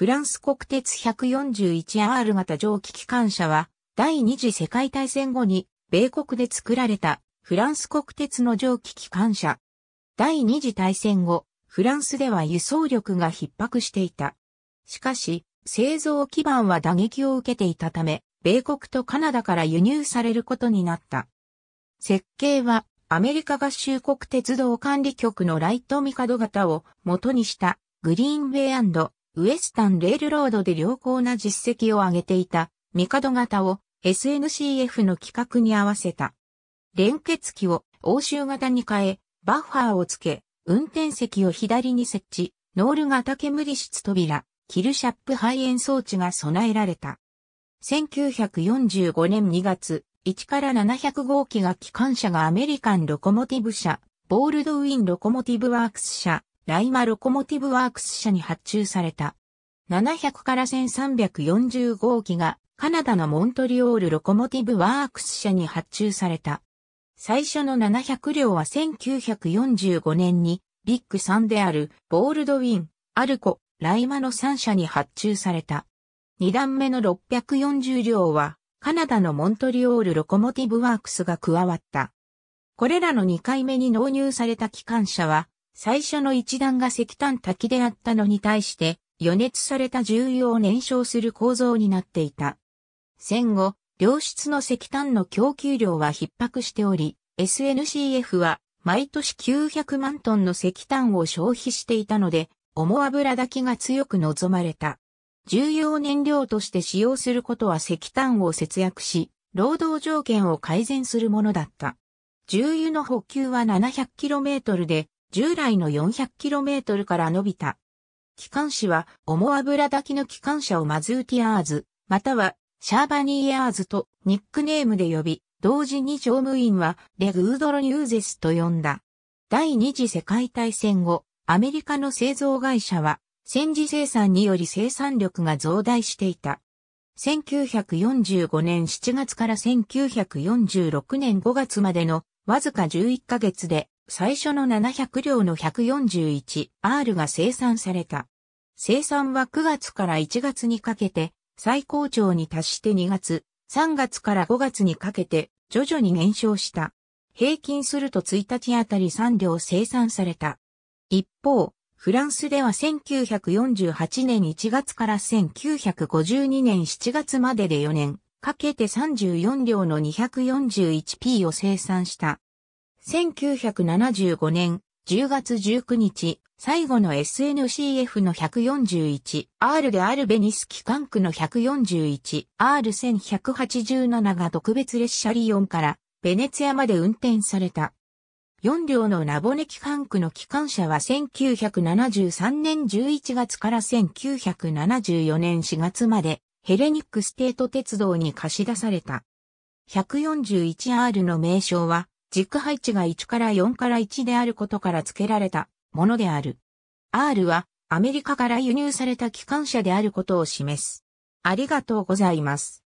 フランス国鉄 141R 型蒸気機関車は、第二次世界大戦後に、米国で作られた、フランス国鉄の蒸気機関車。第二次大戦後、フランスでは輸送力が逼迫していた。しかし、製造基盤は打撃を受けていたため、米国とカナダから輸入されることになった。設計は、アメリカ合衆国鉄道管理局のライトミカド型を元にした、グリーンウェイウエスタンレールロードで良好な実績を上げていた、ミカド型を SNCF の規格に合わせた。連結機を欧州型に変え、バッファーをつけ、運転席を左に設置、ノール型煙室扉、キルシャップ排煙装置が備えられた。1945年2月、1から700号機が機関車がアメリカンロコモティブ社、ボールドウィンロコモティブワークス社、ライマロコモティブワークス社に発注された。700から1340号機がカナダのモントリオールロコモティブワークス社に発注された。最初の700両は1945年にビッグ3であるボールドウィン、アルコ、ライマの3社に発注された。2段目の640両はカナダのモントリオールロコモティブワークスが加わった。これらの2回目に納入された機関車は最初の一段が石炭滝であったのに対して、予熱された重油を燃焼する構造になっていた。戦後、良質の石炭の供給量は逼迫しており、SNCF は毎年900万トンの石炭を消費していたので、重油だけが強く望まれた。重油を燃料として使用することは石炭を節約し、労働条件を改善するものだった。重油の補給は 700km で、従来の 400km から伸びた。機関士は、重油炊きの機関車をマズーティアーズ、または、シャーバニーアーズとニックネームで呼び、同時に乗務員は、レグードロニューゼスと呼んだ。第二次世界大戦後、アメリカの製造会社は、戦時生産により生産力が増大していた。1945年7月から1946年5月までのわずか11ヶ月で最初の700両の 141R が生産された。生産は9月から1月にかけて最高潮に達して2月、3月から5月にかけて徐々に減少した。平均すると1日あたり3両生産された。一方、フランスでは1948年1月から1952年7月までで4年、かけて34両の 241P を生産した。1975年10月19日、最後の SNCF の 141R であるベニス機関区の 141R1187 が特別列車リヨンからベネツヤまで運転された。4両のナボネ機関区の機関車は1973年11月から1974年4月までヘレニックステート鉄道に貸し出された。141R の名称は軸配置が1から4から1であることから付けられたものである。R はアメリカから輸入された機関車であることを示す。ありがとうございます。